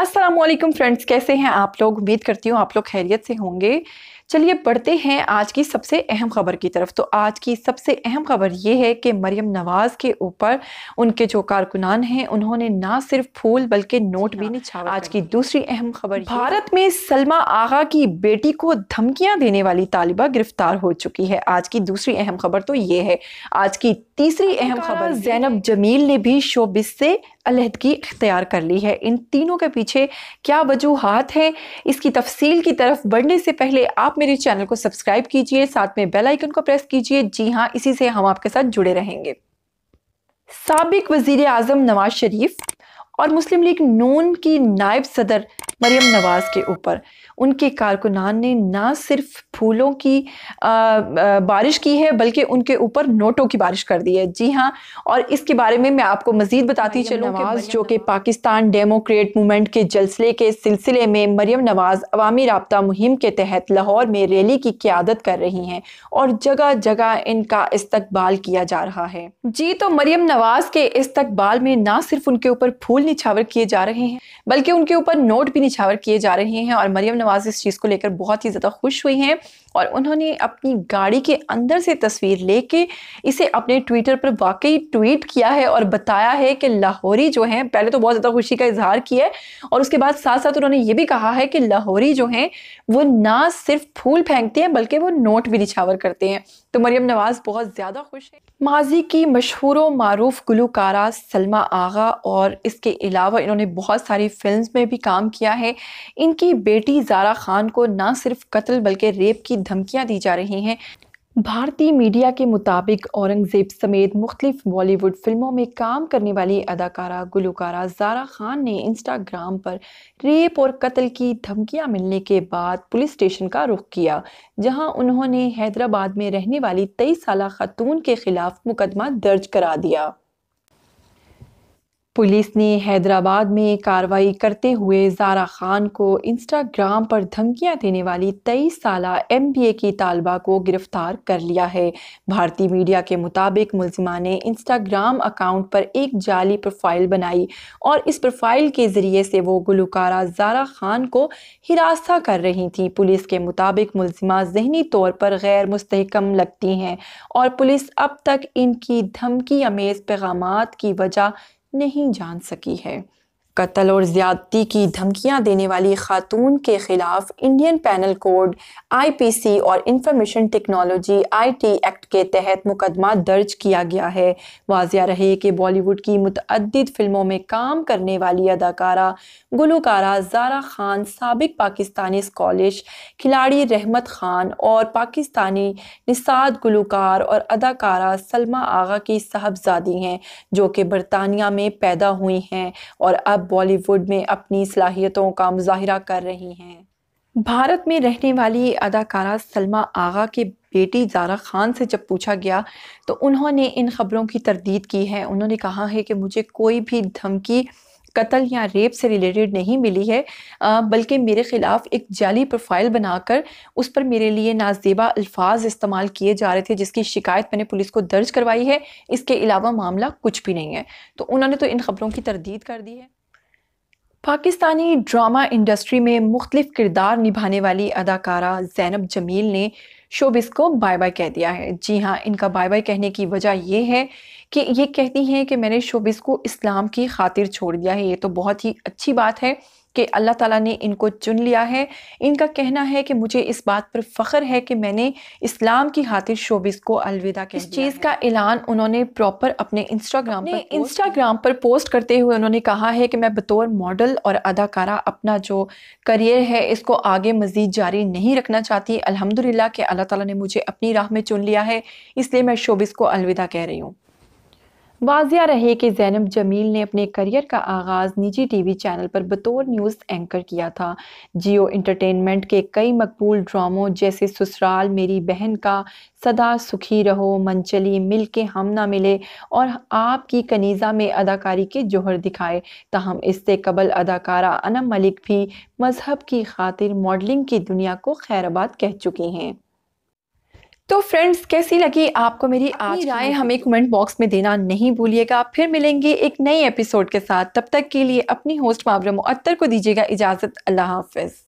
Aslam friends कैसे हैं आप लोग उम्मीद करती हूँ आप लोग खैरियत से होंगे चलिए बढ़ते हैं आज की सबसे अहम ख़बर की तरफ तो आज की सबसे अहम ख़बर ये है कि मरियम नवाज़ के ऊपर उनके जो कारकुनान हैं उन्होंने ना सिर्फ फूल बल्कि नोट भी हाँ, छापा आज की दूसरी अहम खबर भारत में सलमा आगा की बेटी को धमकियां देने वाली तालिबा गिरफ्तार हो चुकी है आज की दूसरी अहम खबर तो ये है आज की तीसरी हाँ, अहम खबर जैनब जमील ने भी शोबिस से अलहदगी इख्तियार कर ली है इन तीनों के पीछे पीछे क्या वजूहत है इसकी तफसील की तरफ बढ़ने से पहले आप मेरे चैनल को सब्सक्राइब कीजिए साथ में बेल आइकन को प्रेस कीजिए जी हाँ इसी से हम आपके साथ जुड़े रहेंगे सबक वजीर अजम नवाज शरीफ और मुस्लिम लीग नून की नायब सदर मरियम नवाज़ के ऊपर उनके कारकुनान ने ना सिर्फ फूलों की आ, आ, बारिश की है बल्कि उनके ऊपर नोटों की बारिश कर दी है जी हाँ और इसके बारे में मैं आपको मज़ीद बताती चलूँ नवाज़ जो कि पाकिस्तान डेमोक्रेट मूवमेंट के जलसले के सिलसिले में मरियम नवाज़ अवामी रबता मुहिम के तहत लाहौर में रैली की क्यादत कर रही हैं और जगह जगह इनका इस्तबाल किया जा रहा है जी तो मरियम नवाज़ के इस्तकबाल में ना सिर्फ उनके ऊपर फूल निछावर किए जा रहे हैं बल्कि उनके ऊपर नोट भी निछावर किए जा रहे हैं और मरियम नवाज इस चीज़ को लेकर बहुत ही ज़्यादा खुश हुई हैं और उन्होंने अपनी गाड़ी के अंदर से तस्वीर लेके इसे अपने ट्विटर पर वाकई ट्वीट किया है और बताया है कि लाहौरी जो हैं पहले तो बहुत ज़्यादा खुशी का इजहार किया है और उसके बाद साथ साथ उन्होंने ये भी कहा है कि लाहौरी जो हैं वो ना सिर्फ फूल फेंकते हैं बल्कि वो नोट भी निछावर करते हैं तो मरियम नवाज़ बहुत ज़्यादा खुश है माजी की मशहूर मरूफ गुलकारा सलमा आगा और इसके अलावा इन्होंने बहुत सारी फिल्म में भी काम किया है इनकी बेटी जारा खान को ना सिर्फ कत्ल बल्कि रेप की धमकियाँ दी जा रही हैं भारतीय मीडिया के मुताबिक औरंगज़ेब समेत मुख्तलिफ बॉलीवुड फिल्मों में काम करने वाली अदाकारा गुलकारा जारा खान ने इंस्टाग्राम पर रेप और कत्ल की धमकियां मिलने के बाद पुलिस स्टेशन का रुख किया जहां उन्होंने हैदराबाद में रहने वाली तेईस साल खातून के खिलाफ मुकदमा दर्ज करा दिया पुलिस ने हैदराबाद में कार्रवाई करते हुए जारा खान को इंस्टाग्राम पर धमकियां देने वाली तेईस साल एम बी ए की तालबा को गिरफ्तार कर लिया है भारतीय मीडिया के मुताबिक मुलजिमा ने इंस्टाग्राम अकाउंट पर एक जाली प्रोफाइल बनाई और इस प्रोफाइल के ज़रिए से वो गुलकारा जारा खान को हिरासा कर रही थी पुलिस के मुताबिक मुलजिमा जहनी तौर पर गैर मुस्तकम लगती हैं और पुलिस अब तक इनकी धमकी अमेज पैगाम की वजह नहीं जान सकी है कत्ल और ज़्यादती की धमकियाँ देने वाली खातून के ख़िलाफ़ इंडियन पैनल कोड आईपीसी और इंफॉर्मेशन टेक्नोलॉजी आईटी एक्ट के तहत मुकदमा दर्ज किया गया है वाजिया रहे कि बॉलीवुड की मतद फिल्मों में काम करने वाली अदाकारा गुलकारा जारा खान सबक पाकिस्तानी स्कॉलिश खिलाड़ी रहमत खान और पाकिस्तानी निसाद गुलकार और अदाकारा सलमा आगा की साहबजादी हैं जो कि बरतानिया में पैदा हुई हैं और अब बॉलीवुड में अपनी सलाहियतों का मुजाहरा कर रही हैं भारत में रहने वाली अदाकारा सलमा आगा के बेटी जारा खान से जब पूछा गया तो उन्होंने इन खबरों की तरदीद की है उन्होंने कहा है कि मुझे कोई भी धमकी कत्ल या रेप से रिलेटेड नहीं मिली है बल्कि मेरे ख़िलाफ़ एक जाली प्रोफाइल बनाकर उस पर मेरे लिए नाजेबा अल्फाज इस्तेमाल किए जा रहे थे जिसकी शिकायत मैंने पुलिस को दर्ज करवाई है इसके अलावा मामला कुछ भी नहीं है तो उन्होंने तो इन खबरों की तरदीद कर दी है पाकिस्तानी ड्रामा इंडस्ट्री में मुख्तलिफ किरदार निभाने वाली अदाकारा जैनब जमील ने शोबिस को बाय बाय कह दिया है जी हाँ इनका बाय बाय कहने की वजह यह है कि ये कहती हैं कि मैंने शोबिस को इस्लाम की खातिर छोड़ दिया है ये तो बहुत ही अच्छी बात है कि अल्लाह ताला ने इनको चुन लिया है इनका कहना है कि मुझे इस बात पर फ़ख्र है कि मैंने इस्लाम की खातिर शोबिस को अलविदा किया इस चीज़ का ऐलान उन्होंने प्रॉपर अपने इंस्टाग्राम पर इंस्टाग्राम पर पोस्ट करते हुए उन्होंने कहा है कि मैं बतौर मॉडल और अदाकारा अपना जो करियर है इसको आगे मज़ीद जारी नहीं रखना चाहती अलहमदिल्ला के अल्लाह तला ने मुझे अपनी राह में चुन लिया है इसलिए मैं शोबिस को अलविदा कह रही हूँ वाजिया रहे कि जैनब जमील ने अपने करियर का आगाज़ निजी टीवी चैनल पर बतौर न्यूज़ एंकर किया था जियो इंटरटेनमेंट के कई मकबूल ड्रामों जैसे ससुराल मेरी बहन का सदा सुखी रहो मंचली मिल के हम ना मिले और आपकी कनीज़ा में अदाकारी के जोहर दिखाए तहम इससे कबल अदाकारा अनम मलिक भी मजहब की खातिर मॉडलिंग की दुनिया को खैरबाद कह चुकी हैं तो फ्रेंड्स कैसी लगी आपको मेरी आज राय हमें कमेंट बॉक्स में देना नहीं भूलिएगा फिर मिलेंगे एक नए एपिसोड के साथ तब तक के लिए अपनी होस्ट मावरा अत्तर को दीजिएगा इजाज़त अल्लाह हाफिज़